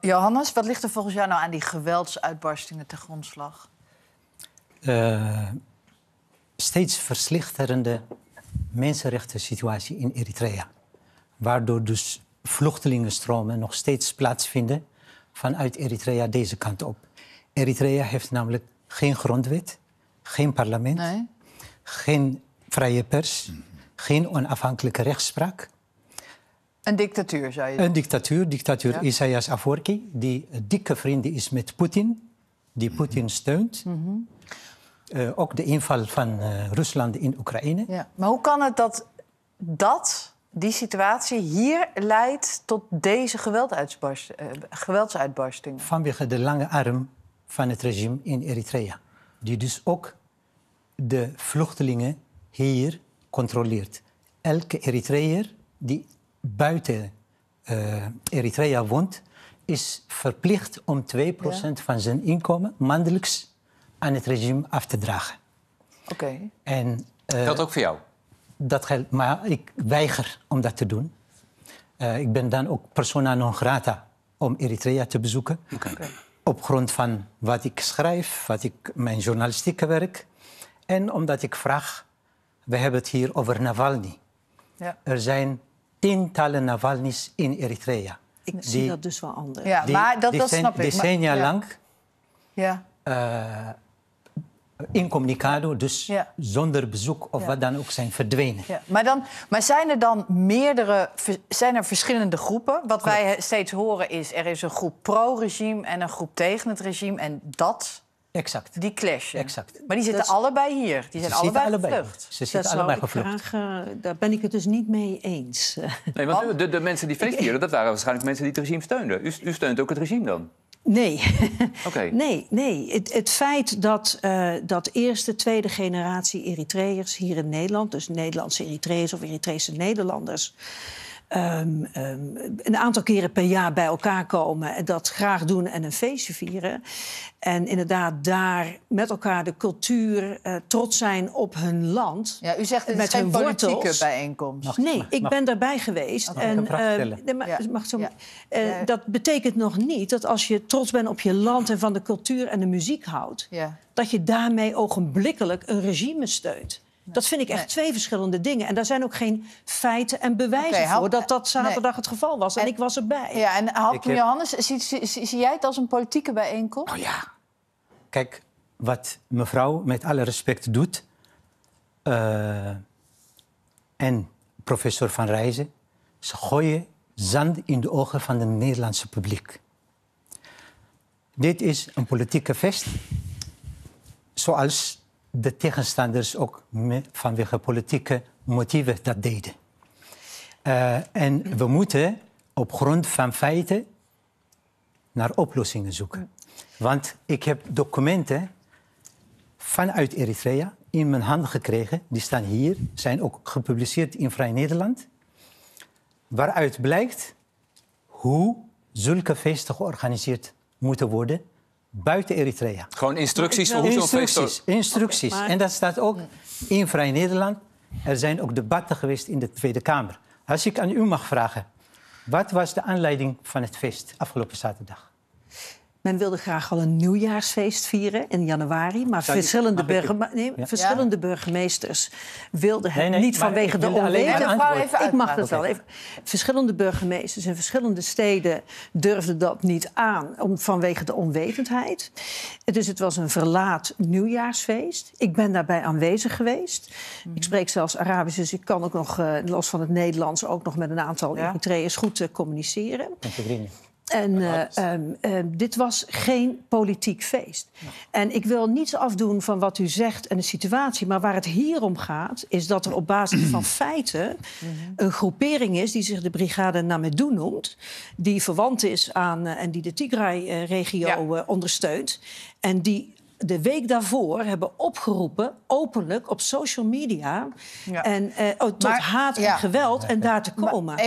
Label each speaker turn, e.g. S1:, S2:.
S1: Johannes, wat ligt er volgens jou nou aan die geweldsuitbarstingen ten grondslag?
S2: Uh, steeds verslichterende mensenrechten situatie in Eritrea. Waardoor dus vluchtelingenstromen nog steeds plaatsvinden vanuit Eritrea deze kant op. Eritrea heeft namelijk geen grondwet, geen parlement, nee. geen vrije pers, mhm. geen onafhankelijke rechtspraak.
S1: Een dictatuur, zei je? Een
S2: dictatuur, dictatuur Isaias Afwerki, die dikke vrienden is met Poetin, die mm Poetin steunt. Mhm. Eh, ook de inval van eh, Rusland in Oekraïne. Ja. Maar hoe kan het dat
S1: dat, die situatie hier leidt tot deze eh,
S2: geweldsuitbarsting? Vanwege de lange arm van het regime in Eritrea, die dus ook de vluchtelingen hier controleert. Elke Eritreër die buiten eh, Eritrea woont, is verplicht om 2% van zijn inkomen maandelijks aan het regime af te dragen. Oké. geldt eh, ook voor jou? Dat geldt, maar ik weiger om dat te doen. Eh, ik ben dan ook persona non grata om Eritrea te bezoeken. Okay. Op grond van wat ik schrijf, wat ik, mijn journalistieke werk. En omdat ik vraag, we hebben het hier over Navalny. Ja. Er zijn tientallen Navalny's in Eritrea. Ik zie dat dus wel anders. Ja, maar dat, dat snap ik. Decennia lang ja. Uh, incommunicado, dus zonder bezoek of wat dan ook, zijn verdwenen. Ja.
S1: Maar, dan, maar zijn er dan meerdere, zijn er verschillende groepen? Wat wij steeds horen is, er is een groep pro-regime en een groep tegen het regime. En dat Exact. Die clash. Maar die zitten allebei hier. Die zijn allebei, gevlucht. Ze zitten allebei gevlucht. Eh, daar ben ik het dus niet mee eens. Nee, want de, de mensen die hier, dat waren waarschijnlijk mensen die het regime steunden. U, u steunt ook het regime dan? Nee. nee, nee. Het, het feit dat, eh, dat eerste, tweede generatie Eritreërs hier in Nederland, dus Nederlandse Eritreërs of Eritrese Nederlanders, Ehm, ehm, een aantal keren per jaar bij elkaar komen en dat graag doen en een feestje vieren. En inderdaad daar met elkaar de cultuur, eh, trots zijn op hun land. Ja, u zegt het met is geen hun politieke bijeenkomst. nee, ik ben daarbij geweest. En, eh, mag eh, Dat betekent nog niet dat als je trots bent op je land en van de cultuur en de muziek houdt... dat je daarmee ogenblikkelijk een regime steunt. Dat vind ik echt twee verschillende dingen. En daar zijn ook geen feiten en bewijzen okay, voor dat dat zaterdag het geval was. En, ik was erbij. Ja, en Halp Johannes, zie, zie, jij het als een politieke bijeenkomst? Nou ja.
S2: Kijk, wat mevrouw met alle respect doet... Eh, en professor Van Rijzen... ze gooien zand in de ogen van het Nederlandse publiek. Dit is een politieke vest zoals de tegenstanders ook vanwege politieke motieven dat deden. Eh, en we moeten op grond van feiten naar oplossingen zoeken. Want ik heb documenten vanuit Eritrea in mijn hand gekregen. Die staan hier, zijn ook gepubliceerd in Vrij Nederland. Waaruit blijkt hoe zulke feesten georganiseerd moeten worden buiten Eritrea. Gewoon instructies voor hoe zo'n feest... Instructies, instructies. En dat staat ook in Vrij Nederland. Er zijn ook debatten geweest in de Tweede Kamer. Als ik aan u mag vragen, wat was de aanleiding van het feest afgelopen zaterdag?
S1: Men wilde graag al een nieuwjaarsfeest vieren in januari. Maar verschillende, burgemeesters wilden het nee, nee, niet vanwege de onwetendheid. Ik mag het wel even. Verschillende burgemeesters in verschillende steden durfden dat niet aan om, vanwege de onwetendheid. Dus het was een verlaat nieuwjaarsfeest. Ik ben daarbij aanwezig geweest. Mhm. Ik spreek zelfs Arabisch, dus ik kan ook nog, eh, los van het Nederlands, ook nog met een aantal ja. Eritreërs goed eh, communiceren. En uh, um, um, dit was geen politiek feest. En ik wil niets afdoen van wat u zegt en de situatie. Maar waar het hier om gaat, is dat er op basis van feiten mhm. een groepering is die zich de Brigade Namedou noemt. Die verwant is aan eh, en die de Tigray-regio ja. Eh, ondersteunt. En die de week daarvoor hebben opgeroepen, openlijk op social media, en, eh, oh, tot maar, haat en geweld en daar te komen.